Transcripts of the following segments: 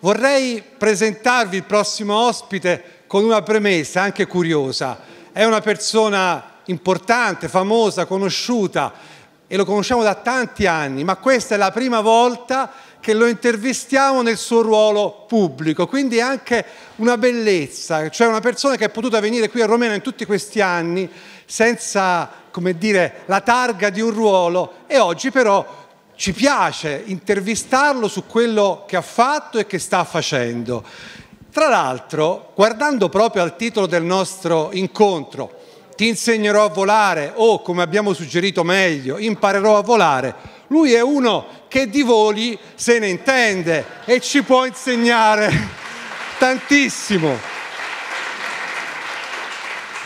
Vorrei presentarvi il prossimo ospite con una premessa anche curiosa. È una persona importante, famosa, conosciuta e lo conosciamo da tanti anni, ma questa è la prima volta che lo intervistiamo nel suo ruolo pubblico, quindi è anche una bellezza, cioè una persona che è potuta venire qui a Romena in tutti questi anni senza, come dire, la targa di un ruolo e oggi però ci piace intervistarlo su quello che ha fatto e che sta facendo. Tra l'altro, guardando proprio al titolo del nostro incontro, ti insegnerò a volare o, come abbiamo suggerito meglio, imparerò a volare, lui è uno che di voli se ne intende e ci può insegnare tantissimo.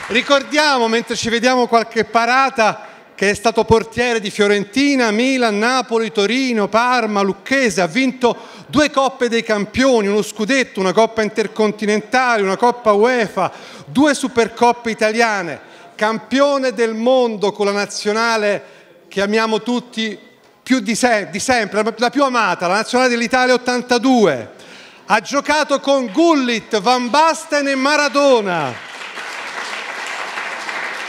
Ricordiamo, mentre ci vediamo qualche parata, che è stato portiere di Fiorentina, Milan, Napoli, Torino, Parma, Lucchese, ha vinto due coppe dei campioni, uno scudetto, una coppa intercontinentale, una coppa UEFA, due supercoppe italiane, campione del mondo con la nazionale che amiamo tutti più di, se di sempre, la più amata, la nazionale dell'Italia 82. Ha giocato con Gullit, Van Basten e Maradona.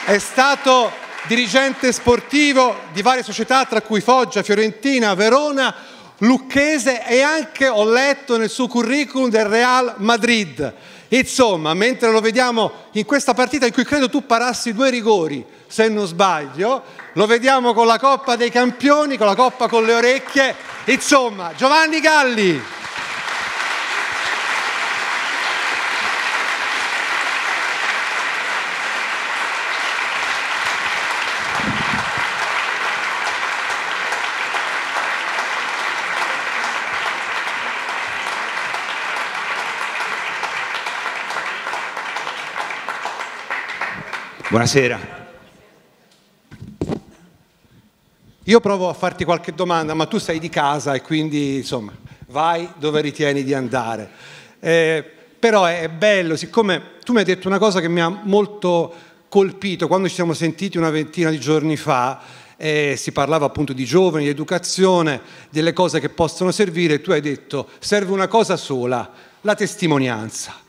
È stato dirigente sportivo di varie società, tra cui Foggia, Fiorentina, Verona, Lucchese e anche ho letto nel suo curriculum del Real Madrid. Insomma, mentre lo vediamo in questa partita in cui credo tu parassi due rigori, se non sbaglio, lo vediamo con la Coppa dei Campioni, con la Coppa con le orecchie. Insomma, Giovanni Galli. Buonasera. Io provo a farti qualche domanda, ma tu sei di casa e quindi insomma vai dove ritieni di andare. Eh, però è bello, siccome tu mi hai detto una cosa che mi ha molto colpito quando ci siamo sentiti una ventina di giorni fa, eh, si parlava appunto di giovani, di educazione, delle cose che possono servire, tu hai detto serve una cosa sola, la testimonianza.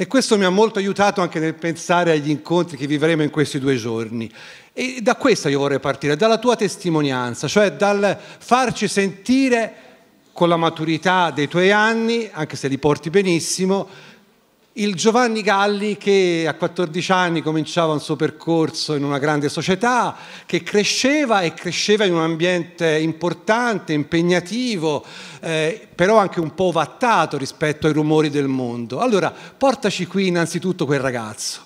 E questo mi ha molto aiutato anche nel pensare agli incontri che vivremo in questi due giorni. E da questa io vorrei partire, dalla tua testimonianza, cioè dal farci sentire con la maturità dei tuoi anni, anche se li porti benissimo, il Giovanni Galli che a 14 anni cominciava un suo percorso in una grande società, che cresceva e cresceva in un ambiente importante, impegnativo, eh, però anche un po' vattato rispetto ai rumori del mondo. Allora, portaci qui innanzitutto quel ragazzo.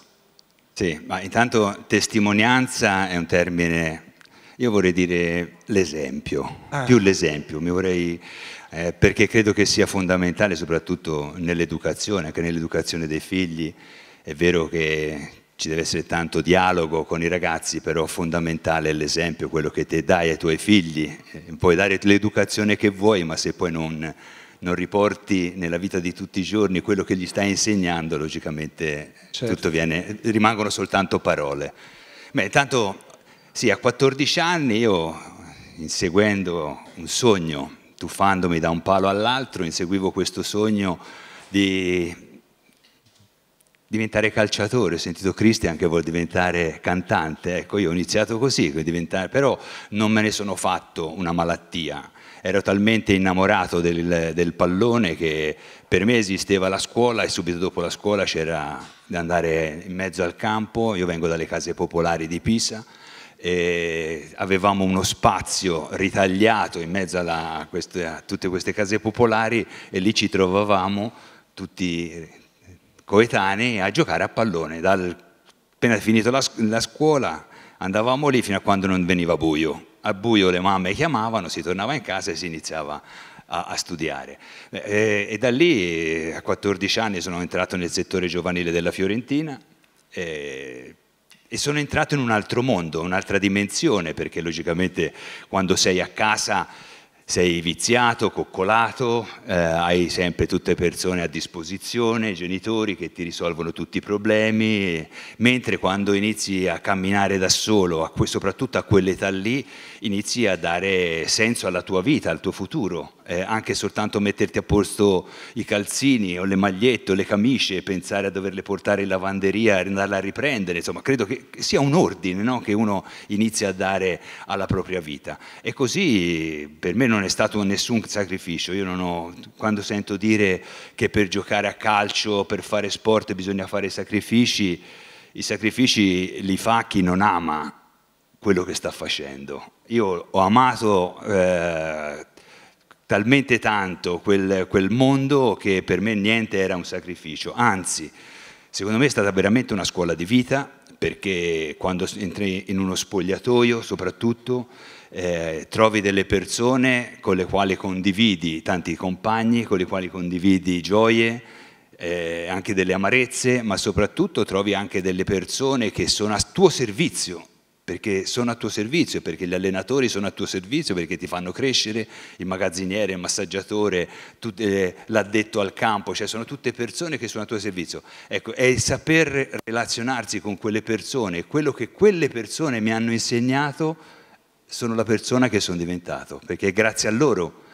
Sì, ma intanto testimonianza è un termine, io vorrei dire l'esempio, ah. più l'esempio, mi vorrei eh, perché credo che sia fondamentale soprattutto nell'educazione, anche nell'educazione dei figli. È vero che ci deve essere tanto dialogo con i ragazzi, però fondamentale è l'esempio, quello che te dai ai tuoi figli. Eh, puoi dare l'educazione che vuoi, ma se poi non, non riporti nella vita di tutti i giorni quello che gli stai insegnando, logicamente certo. viene, rimangono soltanto parole. Beh, intanto, sì, a 14 anni io, inseguendo un sogno tuffandomi da un palo all'altro, inseguivo questo sogno di diventare calciatore, ho sentito Cristian che vuol diventare cantante, ecco io ho iniziato così, però non me ne sono fatto una malattia, ero talmente innamorato del, del pallone che per me esisteva la scuola e subito dopo la scuola c'era andare in mezzo al campo, io vengo dalle case popolari di Pisa, eh, avevamo uno spazio ritagliato in mezzo alla, queste, a tutte queste case popolari e lì ci trovavamo tutti eh, coetanei a giocare a pallone. Dal, appena finito la, la scuola andavamo lì fino a quando non veniva buio. A buio le mamme chiamavano, si tornava in casa e si iniziava a, studiare. E, eh, e da lì eh, a 14 anni sono entrato nel settore giovanile della Fiorentina. E e sono entrato in un altro mondo, un'altra dimensione, perché logicamente quando sei a casa sei viziato, coccolato, eh, hai sempre tutte persone a disposizione, genitori che ti risolvono tutti i problemi, mentre quando inizi a camminare da solo, a que- soprattutto a quell'età lì, inizi a dare senso alla tua vita, al tuo futuro, eh, anche soltanto metterti a posto i calzini o le magliette o le camicie, pensare a doverle portare in lavanderia e andarla a riprendere, insomma credo che sia un ordine no? che uno inizia a dare alla propria vita. E così per me non non è stato nessun sacrificio. Io non ho, quando sento dire che per giocare a calcio, per fare sport bisogna fare sacrifici, i sacrifici li fa chi non ama quello che sta facendo. Io ho amato eh, talmente tanto quel, quel mondo che per me niente era un sacrificio, anzi, secondo me è stata veramente una scuola di vita perché quando entri in uno spogliatoio soprattutto eh, trovi delle persone con le quali condividi tanti compagni, con le quali condividi gioie, eh, anche delle amarezze, ma soprattutto trovi anche delle persone che sono a tuo servizio perché sono a tuo servizio, perché gli allenatori sono a tuo servizio, perché ti fanno crescere, il magazziniere, il massaggiatore, eh, l'addetto al campo, cioè sono tutte persone che sono a tuo servizio. Ecco, è il saper relazionarsi con quelle persone, quello che quelle persone mi hanno insegnato sono la persona che sono diventato, perché è grazie a loro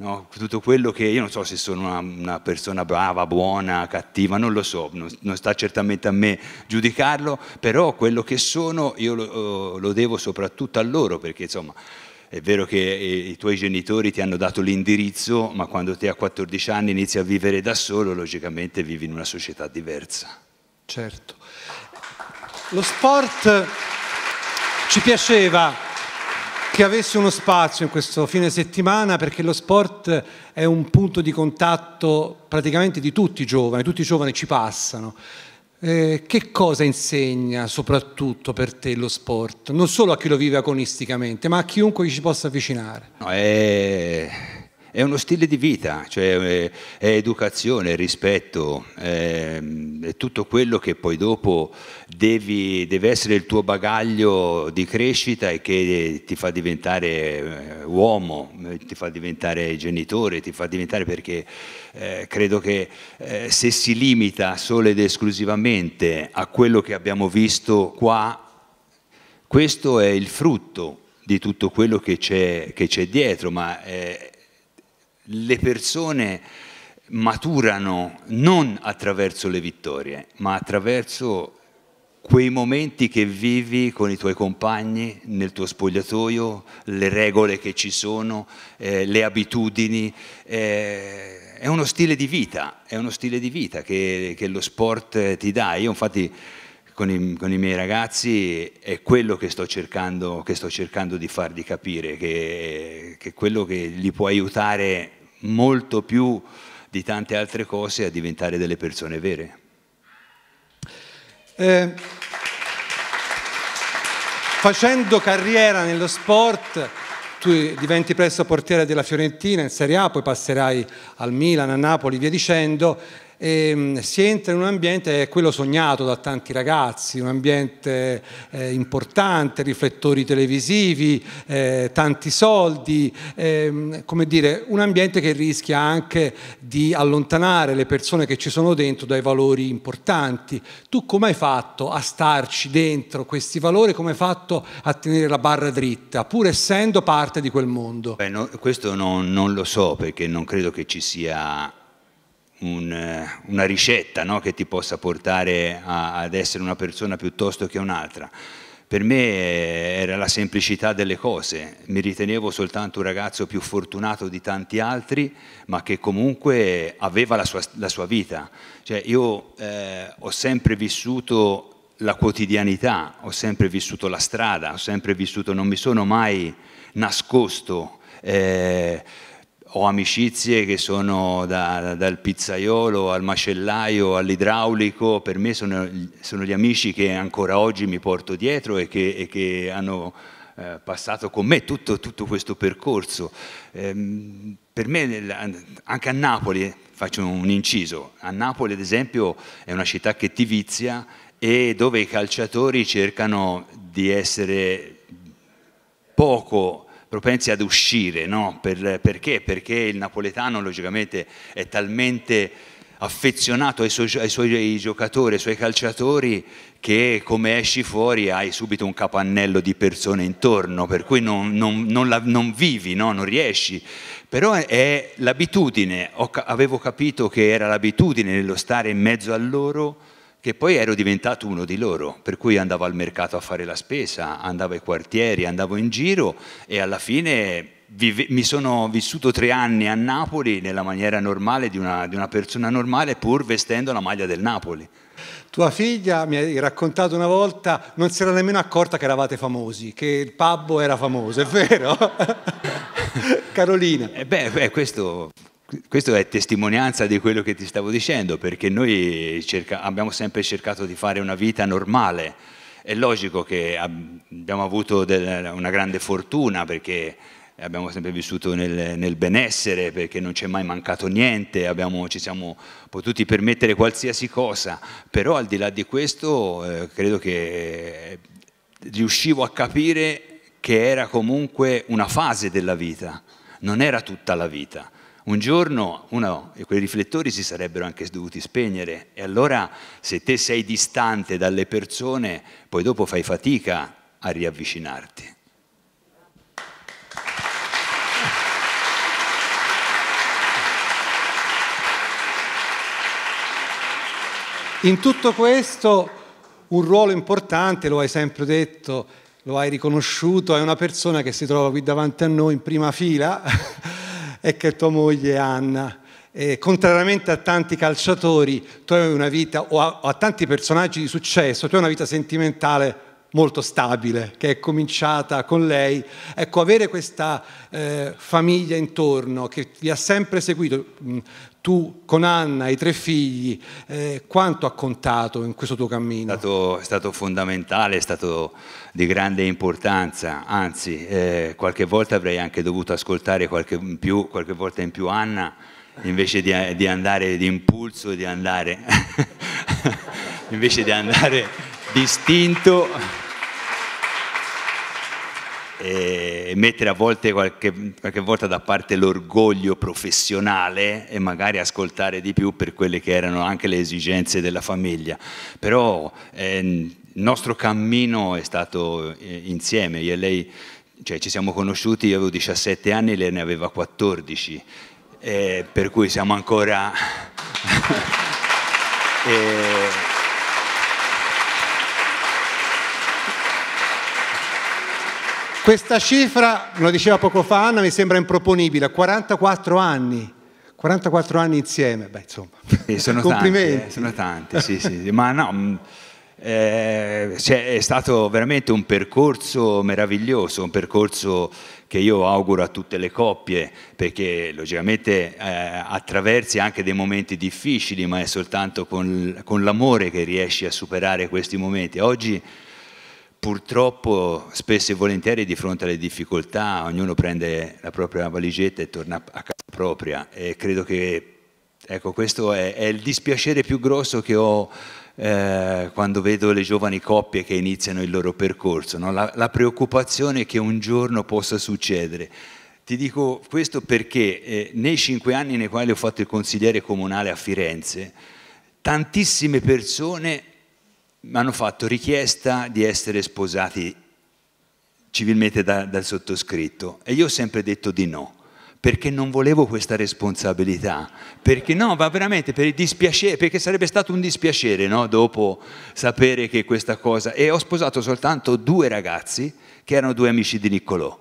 No, tutto quello che io non so se sono una, una persona brava, buona, cattiva, non lo so, non, non, sta certamente a me giudicarlo, però quello che sono io lo, oh, lo, devo soprattutto a loro, perché insomma è vero che i tuoi genitori ti hanno dato l'indirizzo, ma quando te a 14 anni inizi a vivere da solo, logicamente vivi in una società diversa. Certo. Lo sport ci piaceva che avesse uno spazio in questo fine settimana perché lo sport è un punto di contatto praticamente di tutti i giovani, tutti i giovani ci passano. Eh, che cosa insegna soprattutto per te lo sport? Non solo a chi lo vive agonisticamente, ma a chiunque ci possa avvicinare. No, è è uno stile di vita, cioè eh, è, educazione, è rispetto, ehm, è, tutto quello che poi dopo devi, deve essere il tuo bagaglio di crescita e che eh, ti fa diventare eh, uomo, ti fa diventare genitore, ti fa diventare perché eh, credo che eh, se si limita solo ed esclusivamente a quello che abbiamo visto qua, questo è il frutto di tutto quello che c'è, che c'è dietro, ma... Eh, le persone maturano non attraverso le vittorie, ma attraverso quei momenti che vivi con i tuoi compagni nel tuo spogliatoio, le regole che ci sono, eh, le abitudini. Eh, è uno stile di vita, è uno stile di vita che, che lo sport ti dà. Io infatti con i, con i, miei ragazzi è quello che sto cercando, che sto cercando di fargli capire, che, che quello che li può aiutare molto più di tante altre cose a diventare delle persone vere. Eh, facendo carriera nello sport, tu diventi presto portiere della Fiorentina in Serie A, poi passerai al Milan, a Napoli, via dicendo, e ehm, si entra in un ambiente, è quello sognato da tanti ragazzi, un ambiente eh, importante, riflettori televisivi, eh, tanti soldi, eh, come dire, un ambiente che rischia anche di allontanare le persone che ci sono dentro dai valori importanti. Tu come hai fatto a starci dentro questi valori, come hai fatto a tenere la barra dritta, pur essendo parte di quel mondo? Beh, no, questo non, non lo so perché non credo che ci sia un, eh, una ricetta no? che ti possa portare a, ad essere una persona piuttosto che un'altra. Per me eh, era la semplicità delle cose, mi ritenevo soltanto un ragazzo più fortunato di tanti altri, ma che comunque aveva la sua, la sua vita. Cioè io eh, ho sempre vissuto la quotidianità, ho sempre vissuto la strada, ho sempre vissuto, non mi sono mai nascosto. Eh, ho amicizie che sono da, dal pizzaiolo al macellaio all'idraulico, per me sono, sono, gli amici che ancora oggi mi porto dietro e che, e che hanno eh, passato con me tutto, tutto questo percorso. Eh, per me anche a Napoli, eh, faccio un inciso, a Napoli ad esempio è una città che ti vizia e dove i calciatori cercano di essere poco propensi ad uscire, no? per, perché? Perché il napoletano logicamente è talmente affezionato ai, suoi, ai suoi giocatori, ai suoi calciatori, che come esci fuori hai subito un capannello di persone intorno, per cui non, non, non, la, non vivi, no? non riesci. Però è, è l'abitudine, avevo capito che era l'abitudine nello stare in mezzo a loro che poi ero diventato uno di loro, per cui andavo al mercato a fare la spesa, andavo ai quartieri, andavo in giro e alla fine vive, mi sono vissuto tre anni a Napoli nella maniera normale di una, di una persona normale pur vestendo la maglia del Napoli. Tua figlia mi hai raccontato una volta, non si era nemmeno accorta che eravate famosi, che il pabbo era famoso, è vero? Carolina. Eh beh, beh, questo questo è testimonianza di quello che ti stavo dicendo, perché noi cerca, abbiamo sempre cercato di fare una vita normale. È logico che abbiamo avuto del, una grande fortuna perché abbiamo sempre vissuto nel, nel benessere, perché non ci è mai mancato niente, abbiamo, ci siamo potuti permettere qualsiasi cosa, però al di là di questo eh, credo che eh, riuscivo a capire che era comunque una fase della vita, non era tutta la vita un giorno uno, quei riflettori si sarebbero anche dovuti spegnere e allora se te sei distante dalle persone, poi dopo fai fatica a riavvicinarti. In tutto questo un ruolo importante, lo hai sempre detto, lo hai riconosciuto, è una persona che si trova qui davanti a noi in prima fila è che tua moglie Anna, eh, contrariamente a tanti calciatori, tu hai una vita, o a, o a tanti personaggi di successo, tu hai una vita sentimentale molto stabile, che è cominciata con lei. Ecco, avere questa eh, famiglia intorno che vi ha sempre seguito, mh, tu con Anna e i tre figli, eh, quanto ha contato in questo tuo cammino? È stato, è stato fondamentale, è stato di grande importanza, anzi eh, qualche volta avrei anche dovuto ascoltare qualche, più, qualche volta in più Anna invece di, di andare di impulso, di andare, invece di andare distinto e mettere a volte qualche, qualche volta da parte l'orgoglio professionale e magari ascoltare di più per quelle che erano anche le esigenze della famiglia. Però eh, il nostro cammino è stato eh, insieme, io e lei cioè, ci siamo conosciuti, io avevo 17 anni, lei ne aveva 14, eh, per cui siamo ancora... Questa cifra, lo diceva poco fa Anna, mi sembra improponibile, 44 anni. 44 anni insieme, beh insomma, e sono complimenti. Tanti, eh, sono tanti, sì, sì, ma no, mm, eh, è stato veramente un percorso meraviglioso, un percorso che io auguro a tutte le coppie, perché logicamente eh, attraversi anche dei momenti difficili, ma è soltanto con, con l'amore che riesci a superare questi momenti. Oggi purtroppo spesso e volentieri di fronte alle difficoltà ognuno prende la propria valigetta e torna a casa propria e credo che ecco, questo è, è il dispiacere più grosso che ho eh, quando vedo le giovani coppie che iniziano il loro percorso, no? la, la, preoccupazione che un giorno possa succedere. Ti dico questo perché eh, nei cinque anni nei quali ho fatto il consigliere comunale a Firenze, tantissime persone mi hanno fatto richiesta di essere sposati civilmente da, dal sottoscritto e io ho sempre detto di no perché non volevo questa responsabilità, perché no, ma veramente per il dispiacere, perché sarebbe stato un dispiacere no? dopo sapere che questa cosa... E ho sposato soltanto due ragazzi che erano due amici di Niccolò,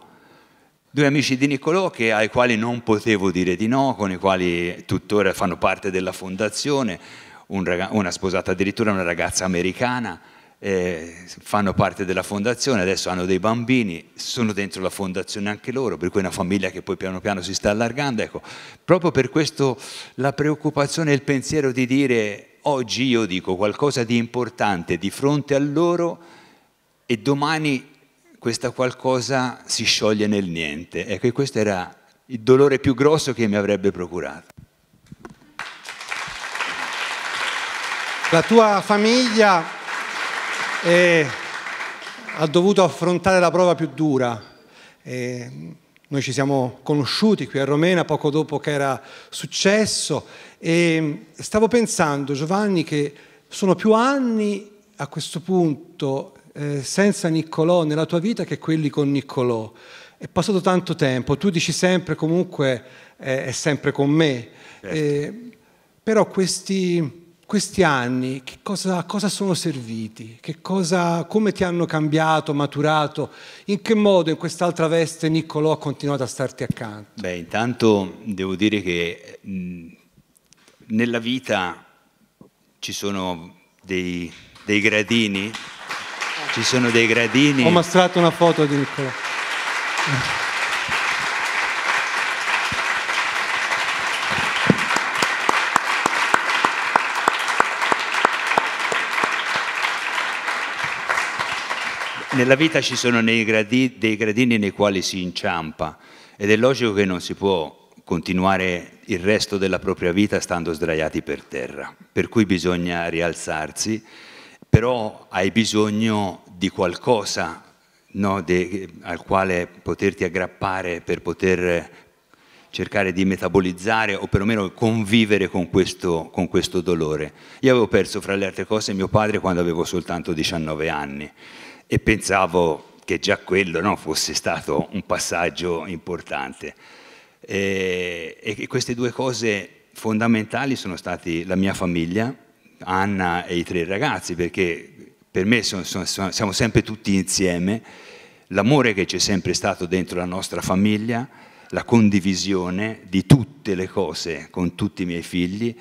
due amici di Niccolò che, ai quali non potevo dire di no, con i quali tuttora fanno parte della fondazione, un una sposata addirittura una ragazza americana, eh, fanno parte della fondazione, adesso hanno dei bambini, sono dentro la fondazione anche loro, per cui è una famiglia che poi piano piano si sta allargando. Ecco, proprio per questo la preoccupazione e il pensiero di dire oggi io dico qualcosa di importante di fronte a loro e domani questa qualcosa si scioglie nel niente. Ecco, e questo era il dolore più grosso che mi avrebbe procurato. La tua famiglia eh, ha dovuto affrontare la prova più dura. Eh, noi ci siamo conosciuti qui a Romena poco dopo che era successo e stavo pensando, Giovanni, che sono più anni a questo punto eh, senza Niccolò nella tua vita che quelli con Niccolò. È passato tanto tempo, tu dici sempre comunque eh, è sempre con me, certo. Eh, però questi questi anni cosa, a cosa sono serviti, cosa, come ti hanno cambiato, maturato, in che modo in quest'altra veste Niccolò ha continuato a starti accanto? Beh, intanto devo dire che nella vita ci sono dei, dei gradini, ci sono dei gradini. Ho mostrato una foto di Niccolò. nella vita ci sono gradi, dei gradini nei quali si inciampa ed è logico che non si può continuare il resto della propria vita stando sdraiati per terra, per cui bisogna rialzarsi, però hai bisogno di qualcosa no, de, al quale poterti aggrappare per poter cercare di metabolizzare o perlomeno convivere con questo, con questo dolore. Io avevo perso, fra le altre cose, mio padre quando avevo soltanto 19 anni e pensavo che già quello no, fosse stato un passaggio importante. E, e queste due cose fondamentali sono state la mia famiglia, Anna e i tre ragazzi, perché per me sono, sono, siamo sempre tutti insieme, l'amore che c'è sempre stato dentro la nostra famiglia, la condivisione di tutte le cose con tutti i miei figli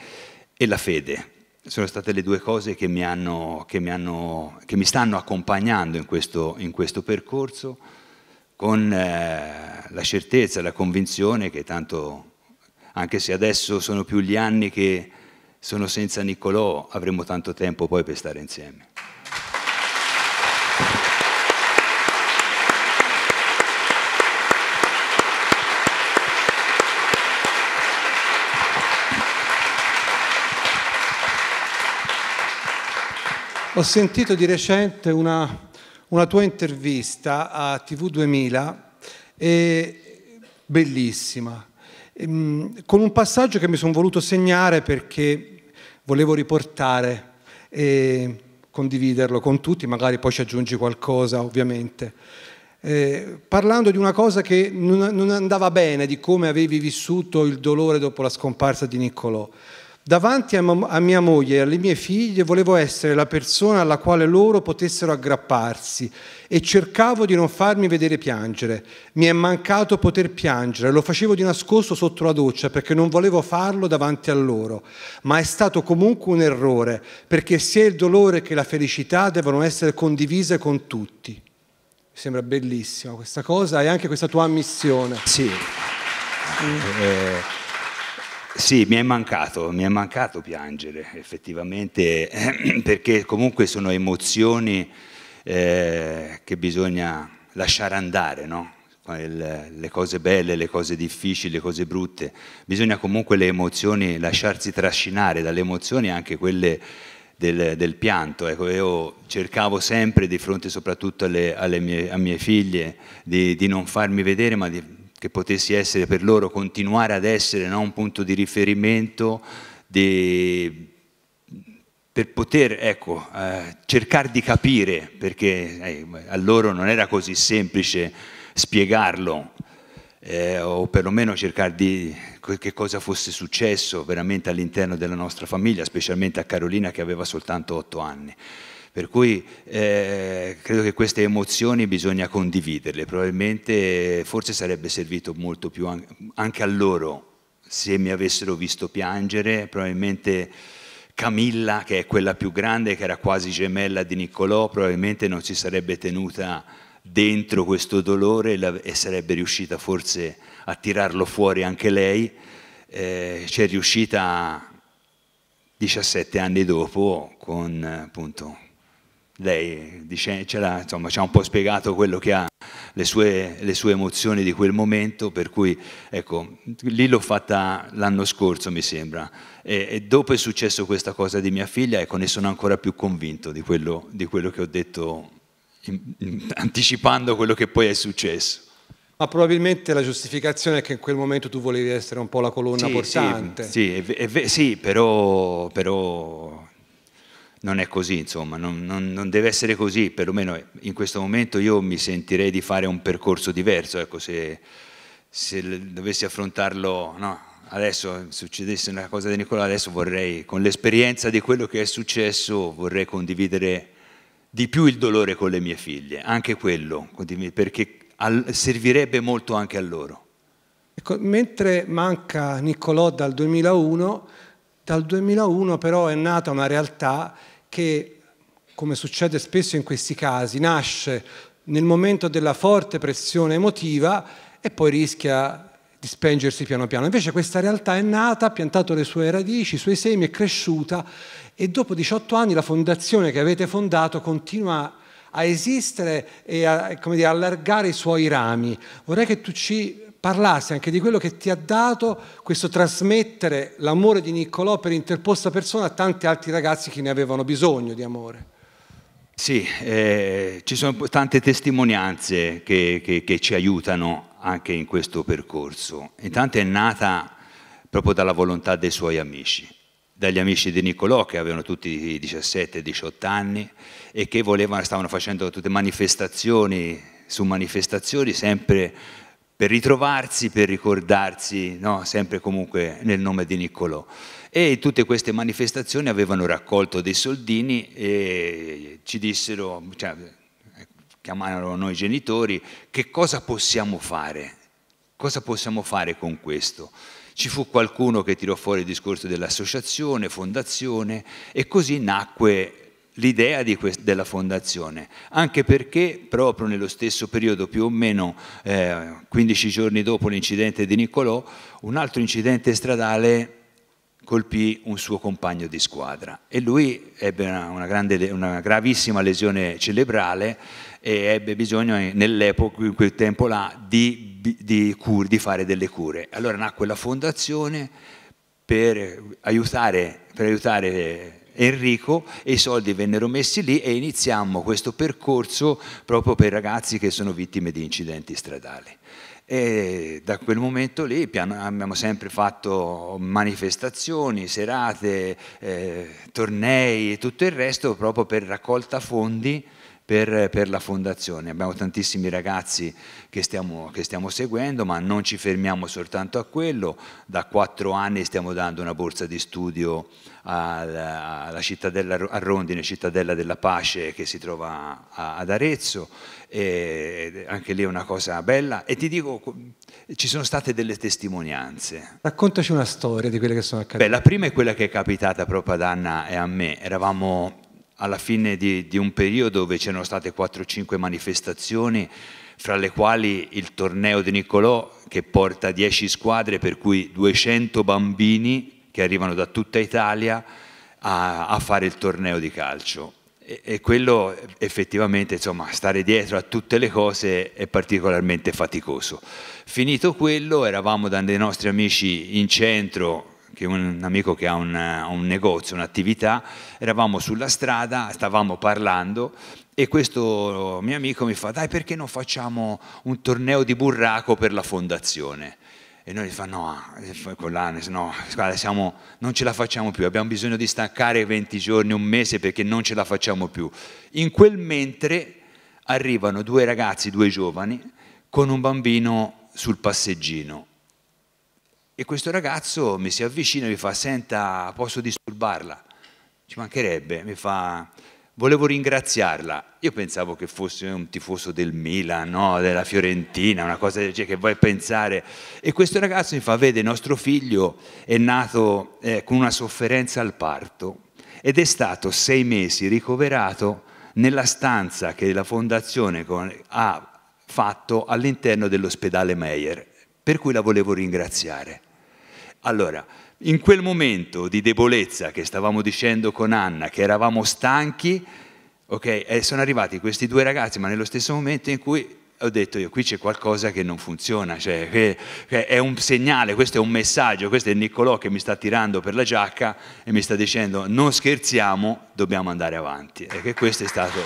e la fede, sono state le due cose che mi, hanno, che mi, hanno, che mi stanno accompagnando in questo, in questo percorso con eh, la certezza, la convinzione che tanto, anche se adesso sono più gli anni che sono senza Niccolò, avremo tanto tempo poi per stare insieme. Ho sentito di recente una, una tua intervista a TV2000, e, bellissima, ehm, con un passaggio che mi sono voluto segnare perché volevo riportare e condividerlo con tutti, magari poi ci aggiungi qualcosa ovviamente. Eh, parlando di una cosa che non, non andava bene, di come avevi vissuto il dolore dopo la scomparsa di Niccolò. Davanti a, mia moglie e alle mie figlie volevo essere la persona alla quale loro potessero aggrapparsi e cercavo di non farmi vedere piangere. Mi è mancato poter piangere, lo facevo di nascosto sotto la doccia perché non volevo farlo davanti a loro, ma è stato comunque un errore perché sia il dolore che la felicità devono essere condivise con tutti. Mi sembra bellissima questa cosa e anche questa tua ammissione. Sì. Mm. Eh, eh sì, mi è mancato, mi è mancato piangere effettivamente, perché comunque sono emozioni eh, che bisogna lasciare andare, no? le cose belle, le cose difficili, le cose brutte, bisogna comunque le emozioni lasciarsi trascinare dalle emozioni anche quelle del, del pianto. Ecco, io cercavo sempre di fronte soprattutto alle, alle mie, a mie figlie di, di non farmi vedere ma di che potessi essere per loro, continuare ad essere no, un punto di riferimento di, per poter ecco, eh, cercare di capire, perché eh, a loro non era così semplice spiegarlo, eh, o perlomeno cercare di che cosa fosse successo veramente all'interno della nostra famiglia, specialmente a Carolina che aveva soltanto otto anni. Per cui eh, credo che queste emozioni bisogna condividerle, probabilmente forse sarebbe servito molto più anche a loro se mi avessero visto piangere, probabilmente Camilla, che è quella più grande, che era quasi gemella di Niccolò, probabilmente non si sarebbe tenuta dentro questo dolore e sarebbe riuscita forse a tirarlo fuori anche lei. Eh, C'è riuscita 17 anni dopo con appunto lei c'era, insomma, ci ha un po' spiegato quello che ha, le sue, le sue emozioni di quel momento, per cui ecco, lì l'ho fatta l'anno scorso mi sembra, e, e, dopo è successo questa cosa di mia figlia, ecco, ne sono ancora più convinto di quello, di quello che ho detto in, in, anticipando quello che poi è successo. Ma probabilmente la giustificazione è che in quel momento tu volevi essere un po' la colonna sì, portante. Sì, sì, sì però, però non è così, insomma, non, non, non, deve essere così, perlomeno in questo momento io mi sentirei di fare un percorso diverso, ecco, se, se dovessi affrontarlo, no, adesso eh, succedesse una cosa di Nicola, adesso vorrei, con l'esperienza di quello che è successo, vorrei condividere di più il dolore con le mie figlie, anche quello, perché servirebbe molto anche a loro. Ecco, mentre manca Niccolò dal 2001, dal 2001 però è nata una realtà che, come succede spesso in questi casi, nasce nel momento della forte pressione emotiva e poi rischia di spengersi piano piano. Invece questa realtà è nata, ha piantato le sue radici, i suoi semi, è cresciuta e dopo 18 anni la fondazione che avete fondato continua a esistere e a dire, allargare i suoi rami. Vorrei che tu ci parlarsi anche di quello che ti ha dato questo trasmettere l'amore di Niccolò per interposta persona a tanti altri ragazzi che ne avevano bisogno di amore. Sì, eh, ci sono tante testimonianze che, che, che, ci aiutano anche in questo percorso. Intanto è nata proprio dalla volontà dei suoi amici, dagli amici di Niccolò che avevano tutti 17-18 anni e che volevano, stavano facendo tutte manifestazioni su manifestazioni sempre per ritrovarsi, per ricordarsi, no? sempre comunque nel nome di Niccolò. E tutte queste manifestazioni avevano raccolto dei soldini e ci dissero, cioè, chiamarono noi genitori, che cosa possiamo fare? Cosa possiamo fare con questo? Ci fu qualcuno che tirò fuori il discorso dell'associazione, fondazione e così nacque l'idea della fondazione, anche perché proprio nello stesso periodo, più o meno eh, 15 giorni dopo l'incidente di Niccolò, un altro incidente stradale colpì un suo compagno di squadra e lui ebbe una, una, grande, una gravissima lesione cerebrale e ebbe bisogno eh, nell'epoca, in quel tempo là, di, di, cure, di fare delle cure. Allora nacque la fondazione per aiutare, per aiutare Enrico e i soldi vennero messi lì e iniziammo questo percorso proprio per ragazzi che sono vittime di incidenti stradali. E da quel momento lì piano, abbiamo sempre fatto manifestazioni, serate, eh, tornei e tutto il resto proprio per raccolta fondi per, per la fondazione. Abbiamo tantissimi ragazzi che stiamo, che stiamo, seguendo, ma non ci fermiamo soltanto a quello. Da quattro anni stiamo dando una borsa di studio alla, alla cittadella, a Rondine, cittadella della pace che si trova a, ad Arezzo. E anche lì è una cosa bella. E ti dico, ci sono state delle testimonianze. Raccontaci una storia di quelle che sono accadute. Beh, la prima è quella che è capitata proprio ad Anna e a me. Eravamo alla fine di, di un periodo dove c'erano state 4-5 manifestazioni, fra le quali il torneo di Niccolò che porta 10 squadre, per cui 200 bambini che arrivano da tutta Italia a, a fare il torneo di calcio. E, e quello effettivamente, insomma, stare dietro a tutte le cose è particolarmente faticoso. Finito quello, eravamo dai nostri amici in centro che un amico che ha un, eh, un negozio, un'attività, eravamo sulla strada, stavamo parlando e questo mio amico mi fa dai perché non facciamo un torneo di burraco per la fondazione? E noi gli fa no, eh, no, guarda, siamo, non ce la facciamo più, abbiamo bisogno di staccare 20 giorni, un mese perché non ce la facciamo più. In quel mentre arrivano due ragazzi, due giovani, con un bambino sul passeggino e questo ragazzo mi si avvicina e mi fa, senta, posso disturbarla? Ci mancherebbe, mi fa, volevo ringraziarla. Io pensavo che fosse un tifoso del Milan, no? della Fiorentina, una cosa del genere che vuoi pensare. E questo ragazzo mi fa, vede, nostro figlio è nato eh, con una sofferenza al parto ed è stato sei mesi ricoverato nella stanza che la fondazione ha fatto all'interno dell'ospedale Meyer, per cui la volevo ringraziare. Allora, in quel momento di debolezza che stavamo dicendo con Anna, che eravamo stanchi, ok, e eh, sono arrivati questi due ragazzi, ma nello stesso momento in cui ho detto io, qui c'è qualcosa che non funziona, cioè, che, che è un segnale, questo è un messaggio, questo è Niccolò che mi sta tirando per la giacca e mi sta dicendo non scherziamo, dobbiamo andare avanti. E che questo è stato...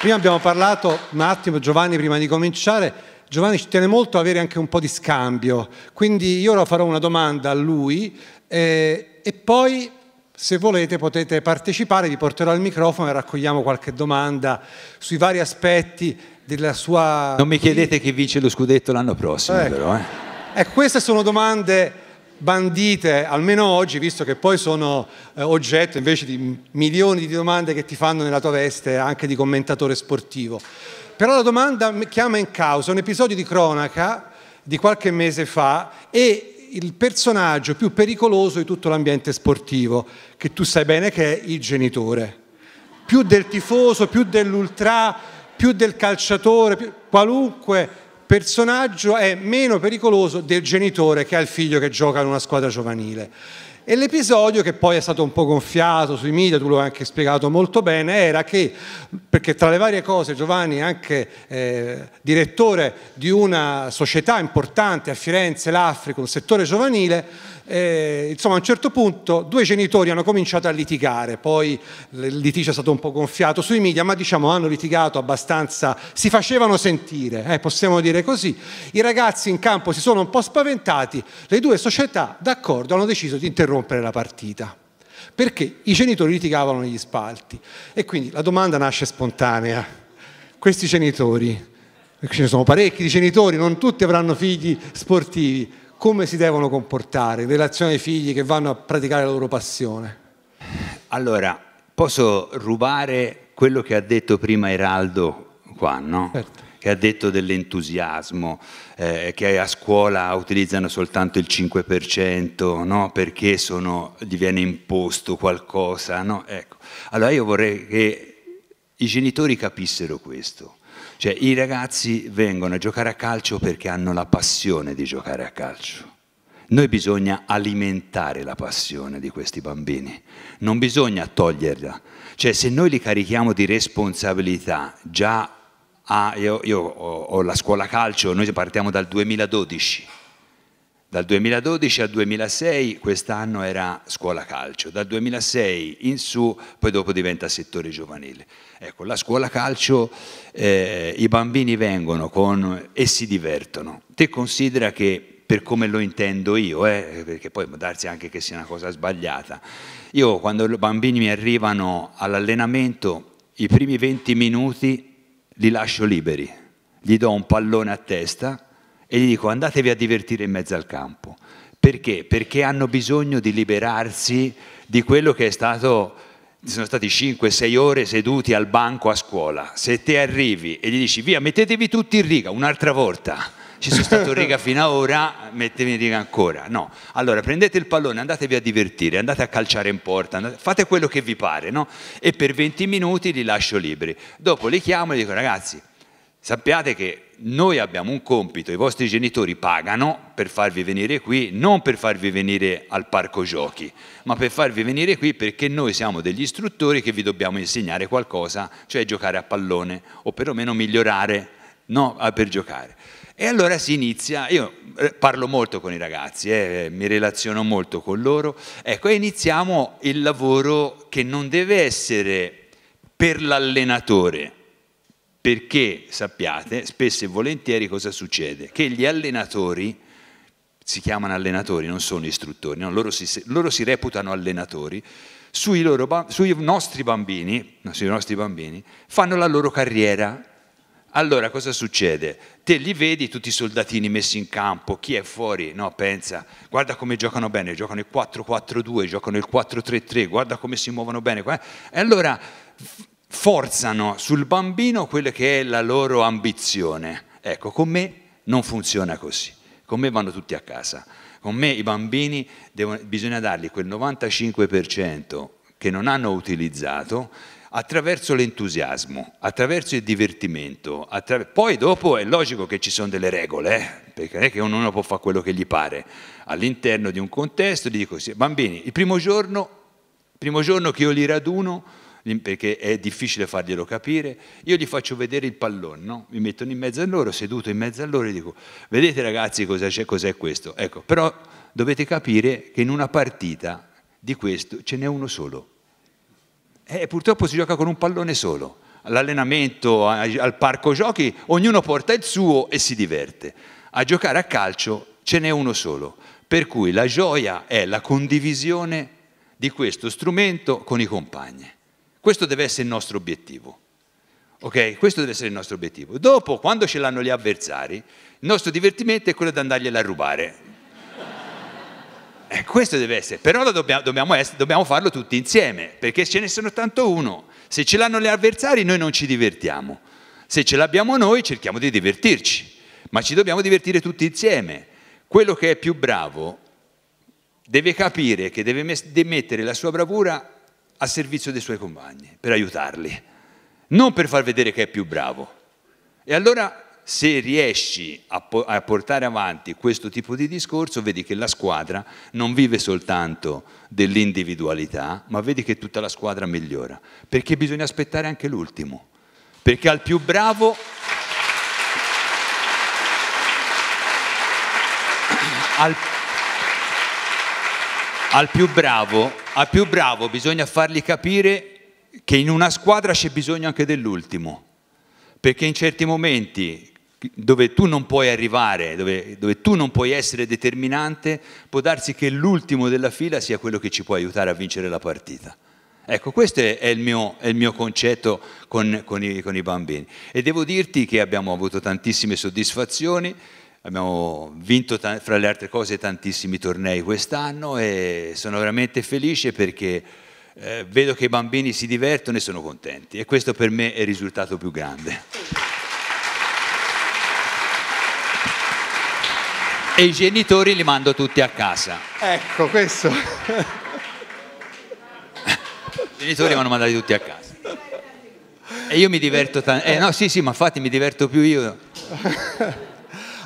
Prima abbiamo parlato un attimo, Giovanni, prima di cominciare. Giovanni ci tiene molto a avere anche un po' di scambio, quindi io ora farò una domanda a lui eh, e poi se volete potete partecipare, vi porterò il microfono e raccogliamo qualche domanda sui vari aspetti della sua... Non mi chiedete chi vince lo scudetto l'anno prossimo ecco. però. Eh. Eh, queste sono domande bandite almeno oggi, visto che poi sono eh, oggetto invece di milioni di domande che ti fanno nella tua veste anche di commentatore sportivo. Però la domanda chiama in causa un episodio di cronaca di qualche mese fa e il personaggio più pericoloso di tutto l'ambiente sportivo, che tu sai bene che è il genitore. Più del tifoso, più dell'ultra, più del calciatore, più... qualunque personaggio è meno pericoloso del genitore che ha il figlio che gioca in una squadra giovanile. E l'episodio che poi è stato un po' gonfiato sui media, tu l'hai anche spiegato molto bene, era che, perché tra le varie cose Giovanni è anche eh, direttore di una società importante a Firenze, l'Africa, un settore giovanile, e, eh, insomma, a un certo punto due genitori hanno cominciato a litigare, poi il litigio è stato un po' gonfiato sui media, ma diciamo hanno litigato abbastanza, si facevano sentire, eh, possiamo dire così. I ragazzi in campo si sono un po' spaventati, le due società d'accordo hanno deciso di interrompere la partita perché i genitori litigavano negli spalti. E quindi la domanda nasce spontanea. Questi genitori, perché ce ne sono parecchi di genitori, non tutti avranno figli sportivi, come si devono comportare in relazione ai figli che vanno a praticare la loro passione? Allora, posso rubare quello che ha detto prima Eraldo qua, no? Certo. Che ha detto dell'entusiasmo, eh, che a scuola utilizzano soltanto il 5%, no? Perché sono, gli viene imposto qualcosa, no? Ecco. Allora io vorrei che i genitori capissero questo cioè i ragazzi vengono a giocare a calcio perché hanno la passione di giocare a calcio. Noi bisogna alimentare la passione di questi bambini, non bisogna toglierla. Cioè se noi li carichiamo di responsabilità, già a, ah, io, io ho, ho la scuola calcio, noi partiamo dal 2012 dal 2012 al 2006 quest'anno era scuola calcio, dal 2006 in su poi dopo diventa settore giovanile. Ecco, la scuola calcio, eh, i bambini vengono con, e si divertono. Te considera che, per come lo intendo io, eh, perché poi può darsi anche che sia una cosa sbagliata, io quando i bambini mi arrivano all'allenamento, i primi 20 minuti li lascio liberi, gli do un pallone a testa e gli dico andatevi a divertire in mezzo al campo. Perché? Perché hanno bisogno di liberarsi di quello che è stato sono stati 5-6 ore seduti al banco a scuola, se te arrivi e gli dici via mettetevi tutti in riga un'altra volta, ci sono stato in riga fino ad ora, mettetevi in riga ancora, no, allora prendete il pallone, andatevi a divertire, andate a calciare in porta, andate, fate quello che vi pare, no? E per 20 minuti li lascio liberi, dopo li chiamo e gli dico ragazzi sappiate che noi abbiamo un compito, i vostri genitori pagano per farvi venire qui, non per farvi venire al parco giochi, ma per farvi venire qui perché noi siamo degli istruttori che vi dobbiamo insegnare qualcosa, cioè giocare a pallone o perlomeno migliorare no, per giocare. E allora si inizia, io eh, parlo molto con i ragazzi, eh, mi relaziono molto con loro, ecco, e iniziamo il lavoro che non deve essere per l'allenatore, perché sappiate, spesso e volentieri cosa succede? Che gli allenatori, si chiamano allenatori, non sono istruttori, no? loro, si, loro, si, reputano allenatori, sui, loro, sui, nostri bambini, sui nostri bambini fanno la loro carriera allora cosa succede? Te li vedi tutti i soldatini messi in campo, chi è fuori? No, pensa, guarda come giocano bene, giocano il 4-4-2, giocano il 4-3-3, guarda come si muovono bene. Eh? E allora forzano sul bambino quella che è la loro ambizione. Ecco, con me non funziona così, con me vanno tutti a casa, con me i bambini devono, bisogna dargli quel 95% che non hanno utilizzato attraverso l'entusiasmo, attraverso il divertimento. Attraver Poi dopo è logico che ci sono delle regole, eh? perché non è che ognuno può fare quello che gli pare. All'interno di un contesto gli dico, sì, bambini, il primo giorno, il primo giorno che io li raduno, perché è difficile farglielo capire, io gli faccio vedere il pallone, no? mi mettono in mezzo a loro, seduto in mezzo a loro e dico, vedete ragazzi cosa c'è, cos'è questo? Ecco, però dovete capire che in una partita di questo ce n'è uno solo. E eh, purtroppo si gioca con un pallone solo. All'allenamento, al parco giochi, ognuno porta il suo e si diverte. A giocare a calcio ce n'è uno solo. Per cui la gioia è la condivisione di questo strumento con i compagni. Questo deve essere il nostro obiettivo. Ok? Questo deve essere il nostro obiettivo. Dopo, quando ce l'hanno gli avversari, il nostro divertimento è quello di andargliela a rubare. eh, questo deve essere, però dobbiamo, dobbiamo, essere, dobbiamo farlo tutti insieme, perché ce ne sono tanto uno. Se ce l'hanno gli avversari noi non ci divertiamo, se ce l'abbiamo noi cerchiamo di divertirci, ma ci dobbiamo divertire tutti insieme. Quello che è più bravo deve capire che deve mettere la sua bravura a servizio dei suoi compagni, per aiutarli, non per far vedere che è più bravo. E allora se riesci a, po a, portare avanti questo tipo di discorso, vedi che la squadra non vive soltanto dell'individualità, ma vedi che tutta la squadra migliora, perché bisogna aspettare anche l'ultimo, perché al più bravo... Al più al più bravo, al più bravo bisogna fargli capire che in una squadra c'è bisogno anche dell'ultimo, perché in certi momenti dove tu non puoi arrivare, dove, dove tu non puoi essere determinante, può darsi che l'ultimo della fila sia quello che ci può aiutare a vincere la partita. Ecco, questo è il mio, è il mio concetto con, con, i, con i bambini. E devo dirti che abbiamo avuto tantissime soddisfazioni. Abbiamo vinto fra le altre cose tantissimi tornei quest'anno e sono veramente felice perché eh, vedo che i bambini si divertono e sono contenti e questo per me è il risultato più grande. E i genitori li mando tutti a casa. Ecco, questo. I genitori vanno mandati tutti a casa. E io mi diverto tanto. Eh, no, sì, sì, ma infatti mi diverto più io.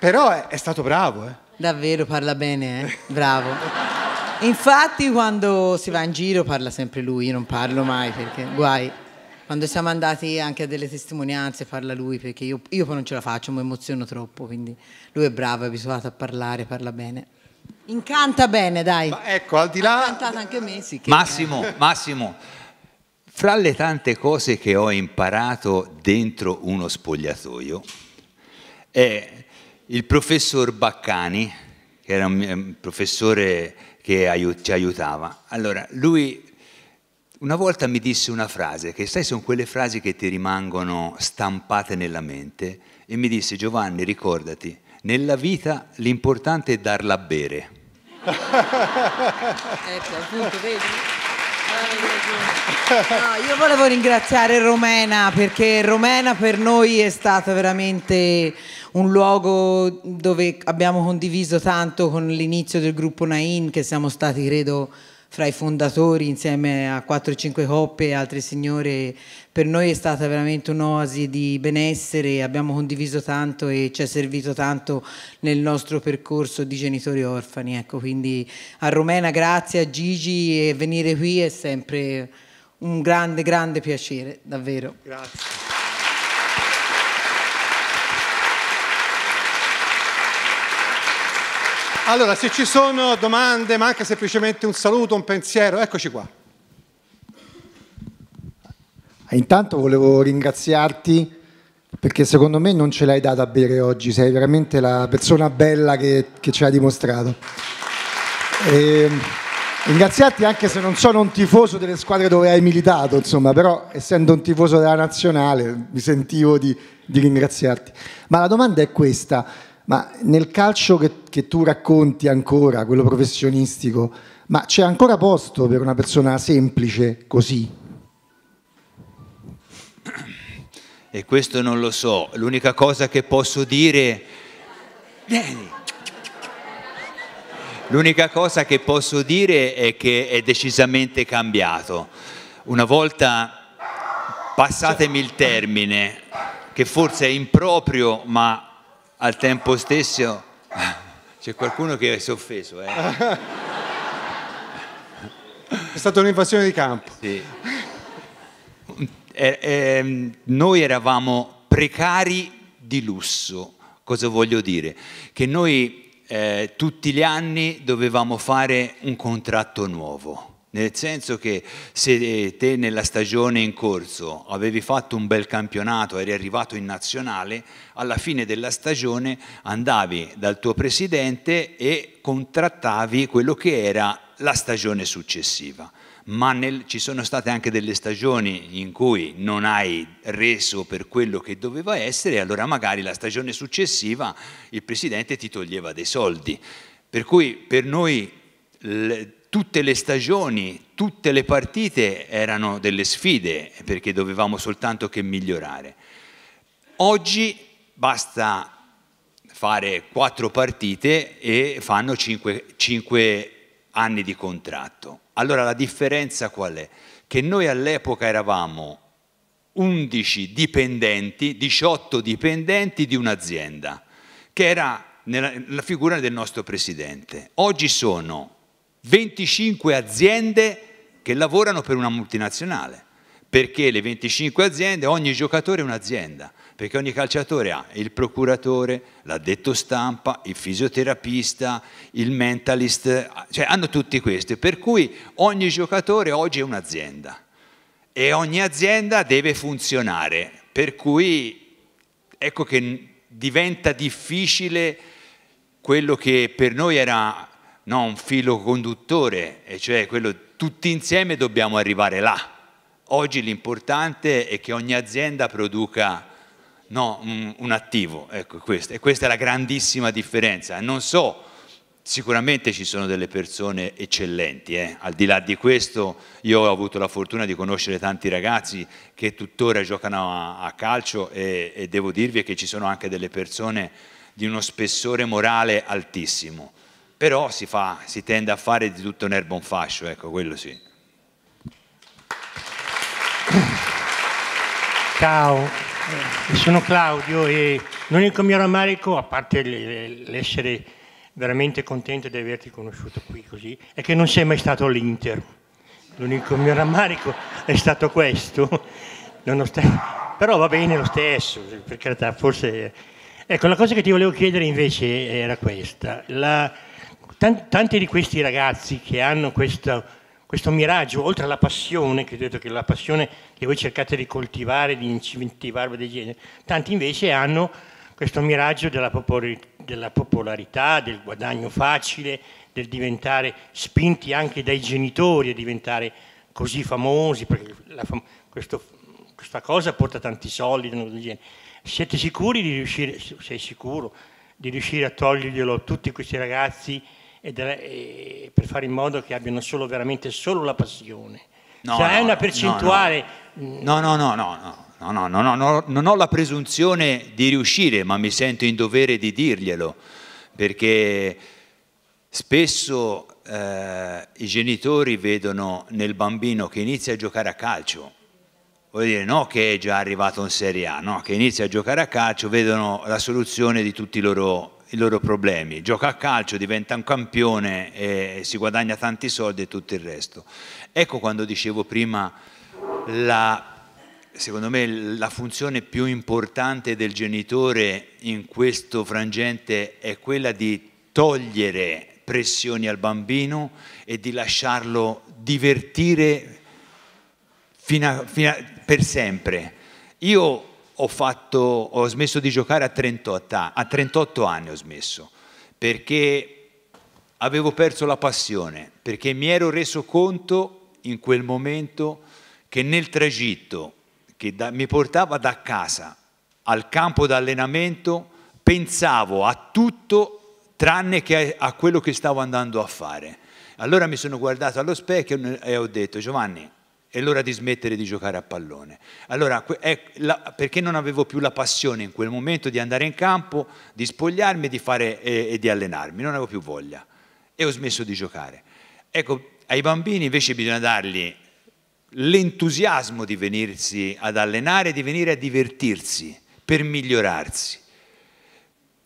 Però è, è stato bravo, eh. Davvero parla bene, eh? Bravo. Infatti quando si va in giro parla sempre lui, io non parlo mai perché guai. Quando siamo andati anche a delle testimonianze parla lui perché io, io poi non ce la faccio, mi emoziono troppo, quindi lui è bravo, è abituato a parlare, parla bene. Incanta bene, dai. Ma ecco, al di là... Ha cantato anche me, sì. Massimo, è... Massimo, fra le tante cose che ho imparato dentro uno spogliatoio è il professor Baccani, che era un professore che ci aiutava, allora lui una volta mi disse una frase, che sai sono quelle frasi che ti rimangono stampate nella mente, e mi disse Giovanni ricordati, nella vita l'importante è darla a bere. ecco, appunto, vedi? No, io volevo ringraziare Romena perché Romena per noi è stato veramente un luogo dove abbiamo condiviso tanto con l'inizio del gruppo Nain che siamo stati credo fra i fondatori insieme a 4-5 coppe e altre signore. Per noi è stata veramente un'oasi di benessere, abbiamo condiviso tanto e ci è servito tanto nel nostro percorso di genitori orfani. Ecco, quindi a Romena grazie, a Gigi e venire qui è sempre un grande, grande piacere, davvero. Grazie. Allora, se ci sono domande, ma anche semplicemente un saluto, un pensiero, eccoci qua. Ah, intanto volevo ringraziarti perché secondo me non ce l'hai data a bere oggi, sei veramente la persona bella che, che ci ha dimostrato. E, ehm, ringraziarti anche se non sono un tifoso delle squadre dove hai militato, insomma, però essendo un tifoso della nazionale mi sentivo di, di ringraziarti. Ma la domanda è questa ma nel calcio che, che tu racconti ancora, quello professionistico, ma c'è ancora posto per una persona semplice così? E questo non lo so, l'unica cosa che posso dire... Vieni! L'unica cosa che posso dire è che è decisamente cambiato. Una volta, passatemi il termine, che forse è improprio, ma al tempo stesso c'è qualcuno che si è offeso. Eh. È stata un'invasione di campo. Sì. Eh, eh, noi eravamo precari di lusso. Cosa voglio dire? Che noi eh, tutti gli anni dovevamo fare un contratto nuovo nel senso che se eh, te nella stagione in corso avevi fatto un bel campionato, eri arrivato in nazionale, alla fine della stagione andavi dal tuo presidente e contrattavi quello che era la stagione successiva. Ma nel, ci sono state anche delle stagioni in cui non hai reso per quello che doveva essere, allora magari la stagione successiva il presidente ti toglieva dei soldi. Per cui per noi tutte le stagioni, tutte le partite erano delle sfide perché dovevamo soltanto che migliorare. Oggi basta fare quattro partite e fanno cinque, cinque anni di contratto. Allora la differenza qual è? Che noi all'epoca eravamo 11 dipendenti, 18 dipendenti di un'azienda, che era nella, la figura del nostro presidente. Oggi sono 25 aziende che lavorano per una multinazionale, perché le 25 aziende, ogni giocatore è un'azienda, perché ogni calciatore ha il procuratore, l'addetto stampa, il fisioterapista, il mentalist, cioè hanno tutti questi, per cui ogni giocatore oggi è un'azienda e ogni azienda deve funzionare, per cui ecco che diventa difficile quello che per noi era no, un filo conduttore, e cioè quello tutti insieme dobbiamo arrivare là. Oggi l'importante è che ogni azienda produca no, un, un, attivo, ecco questo. E questa è la grandissima differenza. Non so, sicuramente ci sono delle persone eccellenti, eh. al di là di questo io ho avuto la fortuna di conoscere tanti ragazzi che tuttora giocano a, a calcio e, e devo dirvi che ci sono anche delle persone di uno spessore morale altissimo però si, fa, si tende a fare di tutto un erbo un fascio, ecco, quello sì. Ciao, sono Claudio e l'unico mio rammarico, a parte l'essere veramente contento di averti conosciuto qui così, è che non sei mai stato all'Inter. L'unico mio rammarico è stato questo, però va bene lo stesso, per carità, forse... Ecco, la cosa che ti volevo chiedere invece era questa. La tanti di questi ragazzi che hanno questo, questo, miraggio, oltre alla passione, che ho detto che è la passione che voi cercate di coltivare, di incentivare del genere, tanti invece hanno questo miraggio della, popol- della popolarità, del guadagno facile, del diventare spinti anche dai genitori a diventare così famosi, perché fam- questo, questa cosa porta tanti soldi. Siete sicuri di riuscire, sei sicuro, di riuscire a toglierglielo a tutti questi ragazzi? e, delle, e eh, per fare in modo che abbiano solo, veramente solo la passione. No, cioè no, è una percentuale... Mm. No, no, no, no, no. No, no, no, no, non ho la presunzione di riuscire, ma mi sento in dovere di dirglielo, perché spesso eh, i genitori vedono nel bambino che inizia a giocare a calcio, vuol dire no che è già arrivato in Serie A, no, che inizia a giocare a calcio, vedono la soluzione di tutti i loro i loro problemi, gioca a calcio, diventa un campione, e si guadagna tanti soldi e tutto il resto. Ecco quando dicevo prima, la, secondo me la funzione più importante del genitore in questo frangente è quella di togliere pressioni al bambino e di lasciarlo divertire fino a, fino a, per sempre. Io ho, fatto, ho smesso di giocare a 38, a 38 anni, ho smesso, perché avevo perso la passione, perché mi ero reso conto in quel momento che nel tragitto che da, mi portava da casa al campo d'allenamento pensavo a tutto tranne che a, a quello che stavo andando a fare. Allora mi sono guardato allo specchio e ho detto Giovanni, è l'ora di smettere di giocare a pallone. Allora, la, perché non avevo più la passione in quel momento di andare in campo, di spogliarmi di fare, e, e di allenarmi, non avevo più voglia e ho smesso di giocare. Ecco, ai bambini invece bisogna dargli l'entusiasmo di venirsi ad allenare, di venire a divertirsi, per migliorarsi.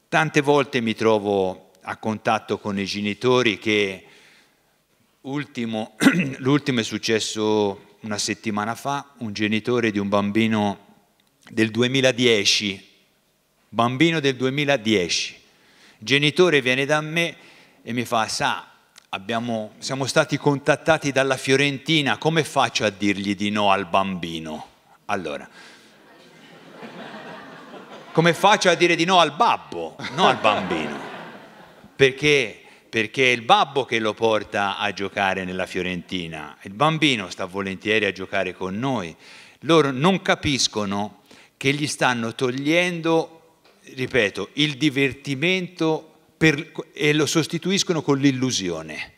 Tante volte mi trovo a contatto con i genitori che l'ultimo è successo una settimana fa un genitore di un bambino del 2010, bambino del 2010, genitore viene da me e mi fa, sa, abbiamo, siamo stati contattati dalla Fiorentina, come faccio a dirgli di no al bambino? Allora, come faccio a dire di no al babbo, non al bambino? Perché perché è il babbo che lo porta a giocare nella Fiorentina, il bambino sta volentieri a giocare con noi, loro non capiscono che gli stanno togliendo, ripeto, il divertimento per, e lo sostituiscono con l'illusione.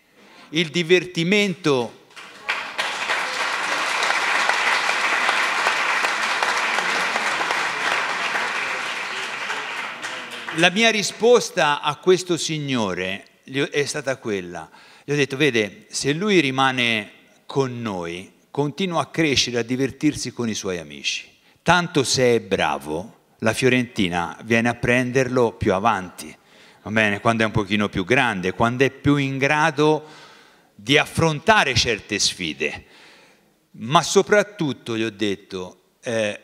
Il divertimento La mia risposta a questo signore è stata quella. Gli ho detto, vede, se lui rimane con noi, continua a crescere, a divertirsi con i suoi amici. Tanto se è bravo, la Fiorentina viene a prenderlo più avanti, va bene? Quando è un pochino più grande, quando è più in grado di affrontare certe sfide. Ma soprattutto, gli ho detto, eh,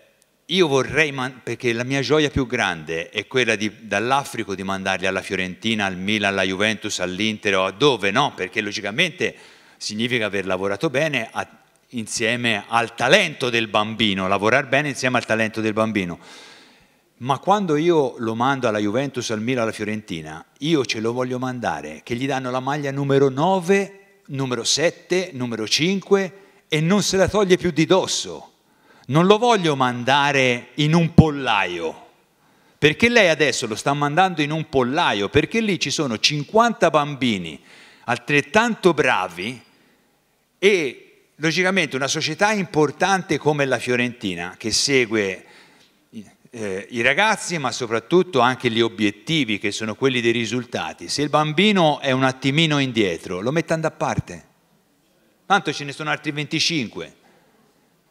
io vorrei, perché la mia gioia più grande è quella dall'Africo di mandarli alla Fiorentina, al Milan, alla Juventus, all'Inter o a dove, no? Perché logicamente significa aver lavorato bene a, insieme al talento del bambino, lavorare bene insieme al talento del bambino. Ma quando io lo mando alla Juventus, al Milan, alla Fiorentina, io ce lo voglio mandare, che gli danno la maglia numero 9, numero 7, numero 5 e non se la toglie più di dosso non lo voglio mandare in un pollaio, perché lei adesso lo sta mandando in un pollaio, perché lì ci sono 50 bambini altrettanto bravi e logicamente una società importante come la Fiorentina che segue eh, i ragazzi ma soprattutto anche gli obiettivi che sono quelli dei risultati, se il bambino è un attimino indietro lo mettono da parte, tanto ce ne sono altri 25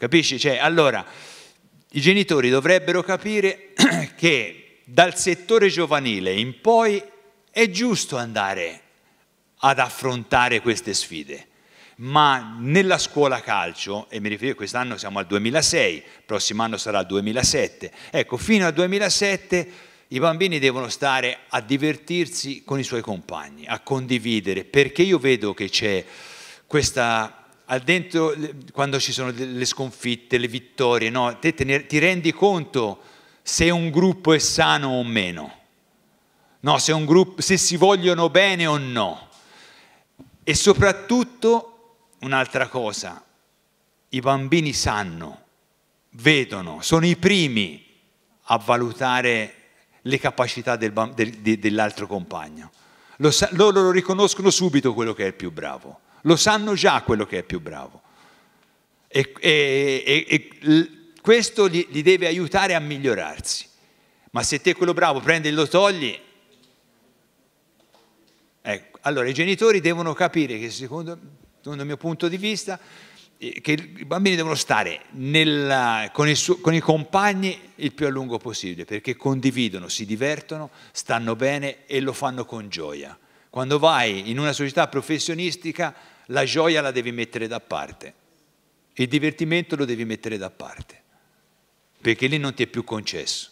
Capisci? Cioè, allora, i genitori dovrebbero capire che dal settore giovanile in poi è giusto andare ad affrontare queste sfide ma nella scuola calcio, e mi riferisco quest'anno siamo al 2006, prossimo anno sarà il 2007, ecco, fino al 2007 i bambini devono stare a divertirsi con i suoi compagni, a condividere, perché io vedo che c'è questa dentro, quando ci sono le sconfitte, le vittorie, no? te, te ne, ti rendi conto se un gruppo è sano o meno, no, se, gruppo, se si vogliono bene o no. E soprattutto, un'altra cosa, i bambini sanno, vedono, sono i primi a valutare le capacità del, del, dell'altro compagno. Lo, loro lo riconoscono subito quello che è il più bravo lo sanno già quello che è più bravo. E, e, e questo li, li, deve aiutare a migliorarsi. Ma se te quello bravo prendi e lo togli, ecco. allora i genitori devono capire che secondo, secondo, il mio punto di vista eh, che i bambini devono stare nella, con, suo, con i compagni il più a lungo possibile perché condividono, si divertono, stanno bene e lo fanno con gioia. Quando vai in una società professionistica la gioia la devi mettere da parte, il divertimento lo devi mettere da parte, perché lì non ti è più concesso.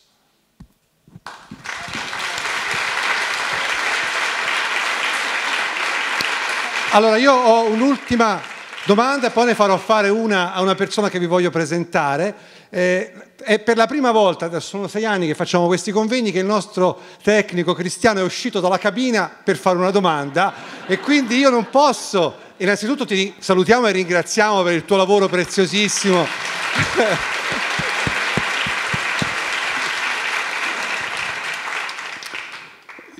Allora io ho un'ultima domanda, poi ne farò fare una a una persona che vi voglio presentare. Eh, è per la prima volta, sono sei anni che facciamo questi convegni, che il nostro tecnico cristiano è uscito dalla cabina per fare una domanda e quindi io non posso innanzitutto ti salutiamo e ringraziamo per il tuo lavoro preziosissimo.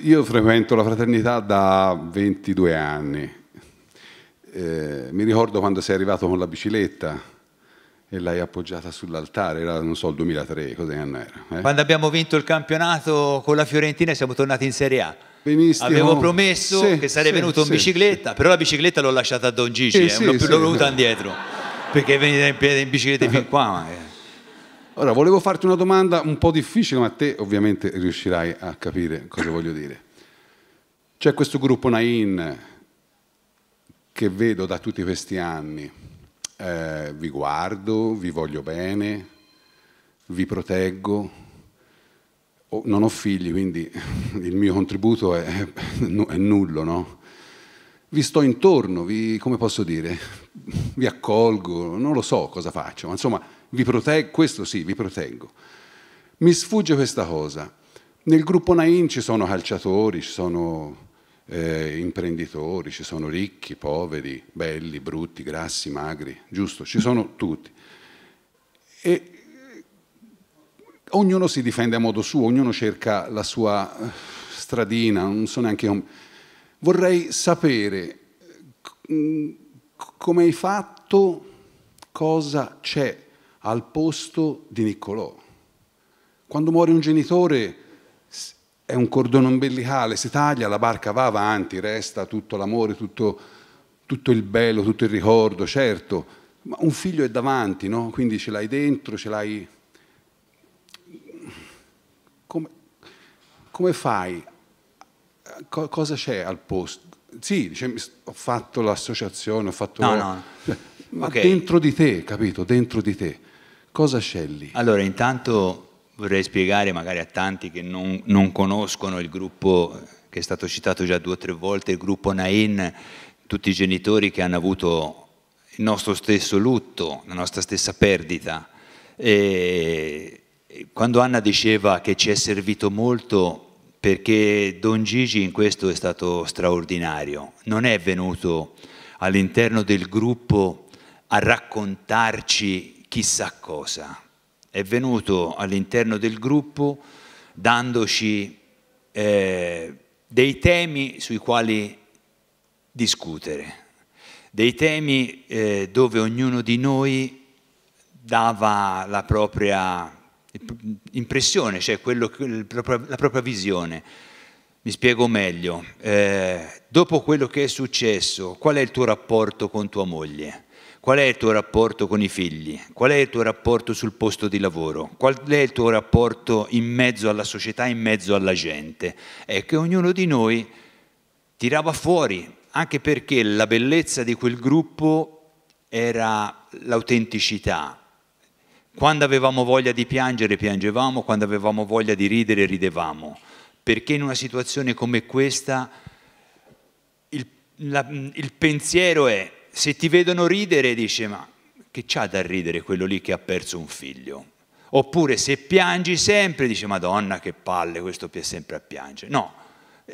Io frequento la fraternità da 22 anni. Eh, mi ricordo quando sei arrivato con la bicicletta e l'hai appoggiata sull'altare, era non so il 2003, cos'è che era. Eh? Quando abbiamo vinto il campionato con la Fiorentina siamo tornati in Serie A. Benissimo. Avevo promesso sì, che sarei sì, venuto in sì, bicicletta, però la bicicletta l'ho lasciata a Don Gigi, eh, eh l'ho, l'ho voluta indietro, perché venite in piedi in bicicletta fin qua. Ma... Ora, volevo farti una domanda un po' difficile, ma te ovviamente riuscirai a capire cosa voglio dire. C'è questo gruppo Nain che vedo da tutti questi anni, eh, vi guardo, vi voglio bene, vi proteggo, non ho figli, quindi il mio contributo è, è nullo, no? Vi sto intorno, vi, come posso dire, vi accolgo, non lo so cosa faccio, ma insomma vi proteggo, questo sì, vi proteggo. Mi sfugge questa cosa. Nel gruppo Nain ci sono calciatori, ci sono eh, imprenditori, ci sono ricchi, poveri, belli, brutti, grassi, magri, giusto, ci sono tutti. E ognuno si difende a modo suo, ognuno cerca la sua eh, stradina, non so neanche come. Vorrei sapere mm, come hai fatto, cosa c'è al posto di Niccolò. Quando muore un genitore è un cordone ombelicale, si taglia, la barca va avanti, resta tutto l'amore, tutto, tutto il bello, tutto il ricordo, certo, ma un figlio è davanti, no? quindi ce l'hai dentro, ce l'hai come, come fai? Co cosa c'è al posto? Sì, diciamo, ho fatto l'associazione, ho fatto... No, no. Ma okay. dentro di te, capito? Dentro di te. Cosa c'è lì? Allora, intanto vorrei spiegare magari a tanti che non, non, conoscono il gruppo che è stato citato già due o tre volte, il gruppo Nain, tutti i genitori che hanno avuto il nostro stesso lutto, la nostra stessa perdita. E quando Anna diceva che ci è servito molto perché Don Gigi in questo è stato straordinario, non è venuto all'interno del gruppo a raccontarci chissà cosa, è venuto all'interno del gruppo dandoci eh, dei temi sui quali discutere, dei temi eh, dove ognuno di noi dava la propria impressione, cioè quello, la propria visione. Mi spiego meglio. Eh, dopo quello che è successo, qual è il tuo rapporto con tua moglie? Qual è il tuo rapporto con i figli? Qual è il tuo rapporto sul posto di lavoro? Qual è il tuo rapporto in mezzo alla società, in mezzo alla gente? È che ognuno di noi tirava fuori, anche perché la bellezza di quel gruppo era l'autenticità, quando avevamo voglia di piangere piangevamo, quando avevamo voglia di ridere ridevamo, perché in una situazione come questa il, la, il pensiero è, se ti vedono ridere dice ma che c'ha da ridere quello lì che ha perso un figlio? Oppure se piangi sempre dice madonna che palle, questo è sempre a piangere. No,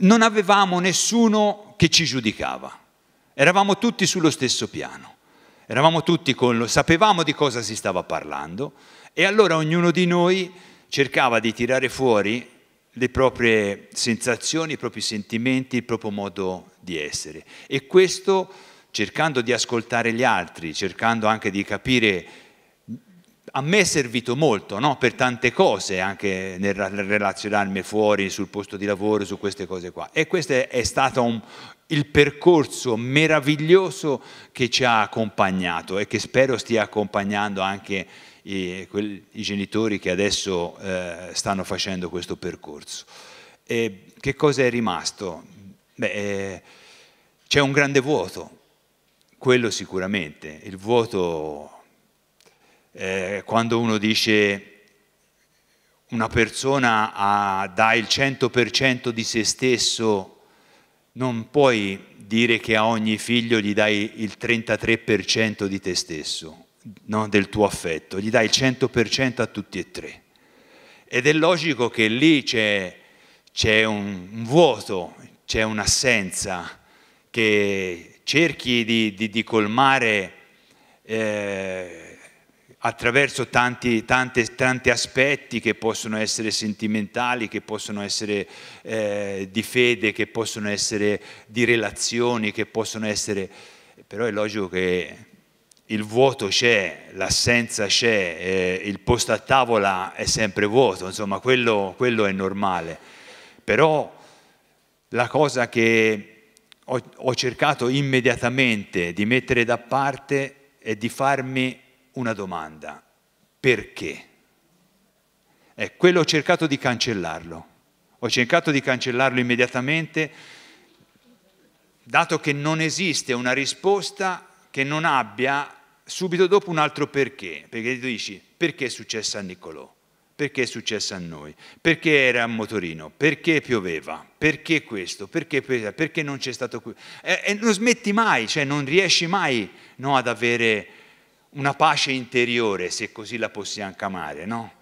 non avevamo nessuno che ci giudicava, eravamo tutti sullo stesso piano eravamo tutti con lo, sapevamo di cosa si stava parlando e allora ognuno di noi cercava di tirare fuori le proprie sensazioni, i propri sentimenti, il proprio modo di essere. E questo cercando di ascoltare gli altri, cercando anche di capire, a me è servito molto no? per tante cose, anche nel relazionarmi fuori, sul posto di lavoro, su queste cose qua. E questo è stato un, il percorso meraviglioso che ci ha accompagnato e che spero stia accompagnando anche i, quel, i genitori che adesso eh, stanno facendo questo percorso. E che cosa è rimasto? Beh, eh, c'è un grande vuoto, quello sicuramente, il vuoto eh, quando uno dice una persona ha, dà il 100% di se stesso non puoi dire che a ogni figlio gli dai il 33% di te stesso, no? del tuo affetto, gli dai il 100% a tutti e tre. Ed è logico che lì c'è, c'è un, vuoto, c'è un'assenza che cerchi di, di, di colmare. Eh, attraverso tanti, tanti, tanti, aspetti che possono essere sentimentali, che possono essere eh, di fede, che possono essere di relazioni, che possono essere... Però è logico che il vuoto c'è, l'assenza c'è, eh, il posto a tavola è sempre vuoto, insomma quello, quello è normale. Però la cosa che ho, ho cercato immediatamente di mettere da parte è di farmi una domanda, perché? Eh, quello ho cercato di cancellarlo, ho cercato di cancellarlo immediatamente, dato che non esiste una risposta che non abbia subito dopo un altro perché, perché tu dici perché è successo a Niccolò, perché è successo a noi, perché era a motorino, perché pioveva, perché questo, perché, perché non c'è stato questo. E, e, non smetti mai, cioè non riesci mai no, ad avere una pace interiore, se così la possiamo chiamare, no?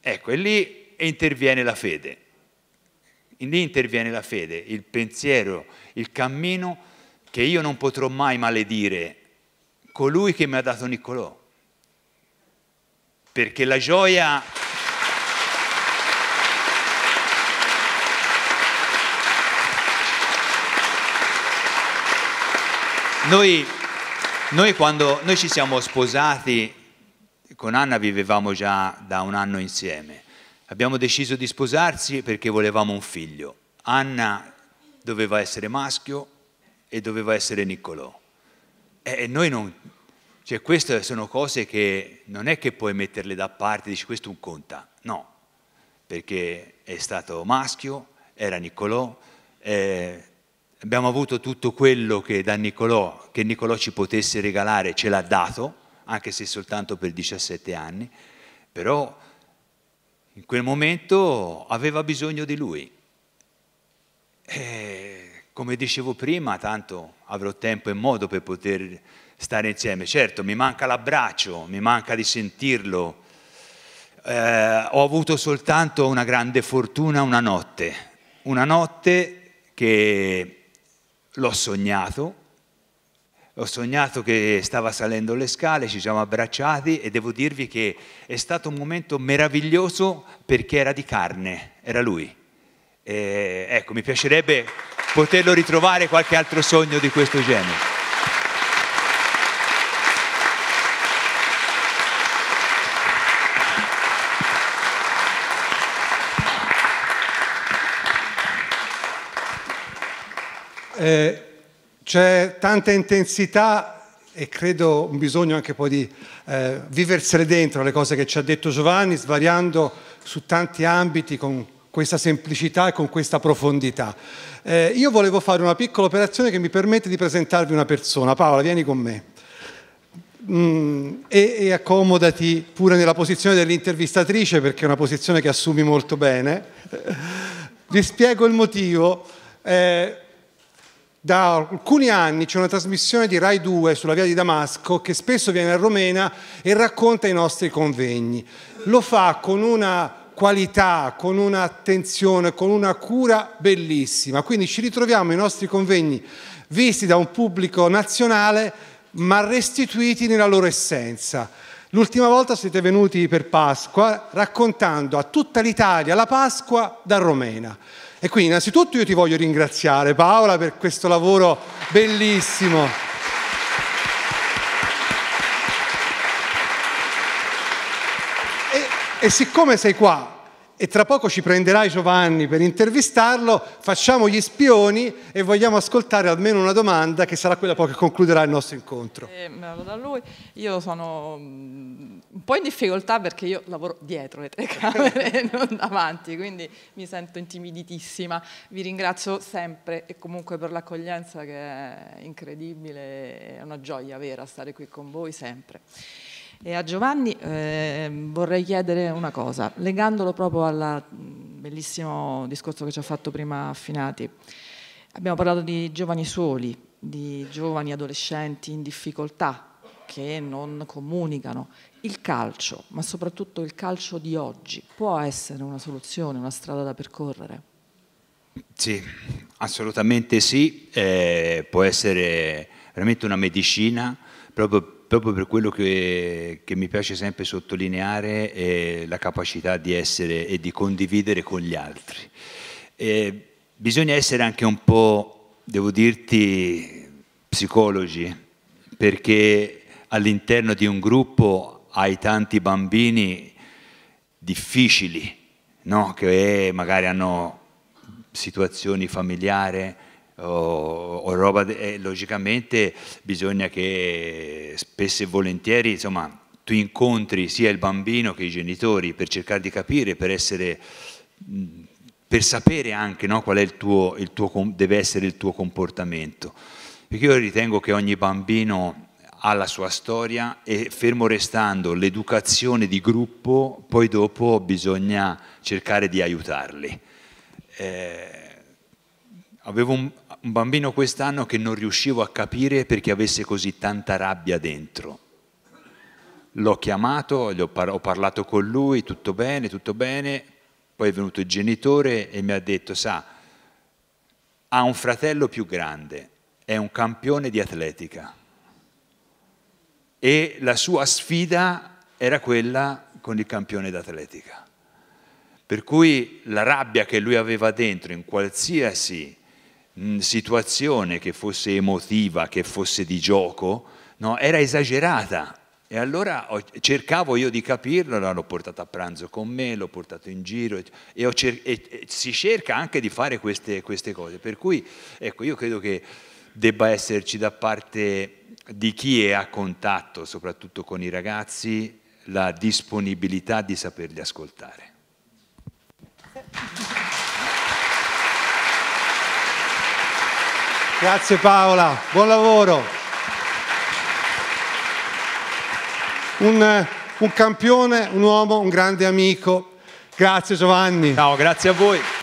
Ecco, e lì interviene la fede. E lì interviene la fede, il pensiero, il cammino che io non potrò mai maledire colui che mi ha dato Niccolò. Perché la gioia Noi noi quando noi ci siamo sposati, con Anna vivevamo già da un anno insieme. Abbiamo deciso di sposarsi perché volevamo un figlio. Anna doveva essere maschio e doveva essere Niccolò. E noi non... Cioè queste sono cose che non è che puoi metterle da parte, dici questo non conta. No, perché è stato maschio, era Niccolò, eh, abbiamo avuto tutto quello che, da Niccolò, che Niccolò ci potesse regalare, ce l'ha dato, anche se soltanto per 17 anni, però in quel momento aveva bisogno di lui. E, come dicevo prima, tanto avrò tempo e modo per poter stare insieme. Certo, mi manca l'abbraccio, mi manca di sentirlo. Eh, ho avuto soltanto una grande fortuna una notte, una notte che l'ho sognato, ho sognato che stava salendo le scale, ci siamo abbracciati e devo dirvi che è stato un momento meraviglioso perché era di carne, era lui. E, ecco, mi piacerebbe poterlo ritrovare qualche altro sogno di questo genere. eh, c'è tanta intensità e credo un bisogno anche poi di eh, viversele dentro le cose che ci ha detto Giovanni, svariando su tanti ambiti con questa semplicità e con questa profondità. Eh, io volevo fare una piccola operazione che mi permette di presentarvi una persona. Paola, vieni con me. Mm, e, e, accomodati pure nella posizione dell'intervistatrice perché è una posizione che assumi molto bene. Vi spiego il motivo. Eh, da alcuni anni c'è una trasmissione di Rai 2 sulla via di Damasco che spesso viene a Romena e racconta i nostri convegni. Lo fa con una qualità, con un'attenzione, con una cura bellissima. Quindi ci ritroviamo i nostri convegni visti da un pubblico nazionale ma restituiti nella loro essenza. L'ultima volta siete venuti per Pasqua raccontando a tutta l'Italia la Pasqua da Romena. E quindi innanzitutto io ti voglio ringraziare Paola per questo lavoro bellissimo. E, e siccome sei qua e tra poco ci prenderai Giovanni per intervistarlo, facciamo gli spioni e vogliamo ascoltare almeno una domanda che sarà quella poi che concluderà il nostro incontro. Eh, da lui, io sono mm, un po' in difficoltà perché io lavoro dietro le telecamere, e non davanti, quindi mi sento intimiditissima. Vi ringrazio sempre e comunque per l'accoglienza che è incredibile, è una gioia vera stare qui con voi sempre. E a Giovanni eh, vorrei chiedere una cosa, legandolo proprio al bellissimo discorso che ci ha fatto prima Affinati. Abbiamo parlato di giovani soli, di giovani adolescenti in difficoltà che non comunicano. Il calcio, ma soprattutto il calcio di oggi, può essere una soluzione, una strada da percorrere? Sì, assolutamente sì, eh, può essere veramente una medicina proprio per proprio per quello che, che mi piace sempre sottolineare, è la capacità di essere e di condividere con gli altri. E bisogna essere anche un po', devo dirti, psicologi, perché all'interno di un gruppo hai tanti bambini difficili, no? che magari hanno situazioni familiari, o, o roba, de, eh, logicamente bisogna che spesso e volentieri, insomma, tu incontri sia il bambino che i genitori per cercare di capire, per essere per sapere anche no, qual è il tuo, il tuo, deve essere il tuo comportamento. Perché io ritengo che ogni bambino ha la sua storia e fermo restando l'educazione di gruppo, poi dopo bisogna cercare di aiutarli. Eh, avevo un, un bambino quest'anno che non riuscivo a capire perché avesse così tanta rabbia dentro. L'ho chiamato, par ho parlato con lui, tutto bene, tutto bene, poi è venuto il genitore e mi ha detto, sa, ha un fratello più grande, è un campione di atletica e la sua sfida era quella con il campione d'atletica. Per cui la rabbia che lui aveva dentro in qualsiasi situazione che fosse emotiva, che fosse di gioco, no, era esagerata. E allora cercavo io di capirlo, l'ho portato a pranzo con me, l'ho portato in giro e, cer- e, si cerca anche di fare queste, queste cose. Per cui ecco, io credo che debba esserci da parte di chi è a contatto, soprattutto con i ragazzi, la disponibilità di saperli ascoltare. Grazie Paola, buon lavoro. Un, eh, un campione, un uomo, un grande amico. Grazie Giovanni. Ciao, grazie a voi.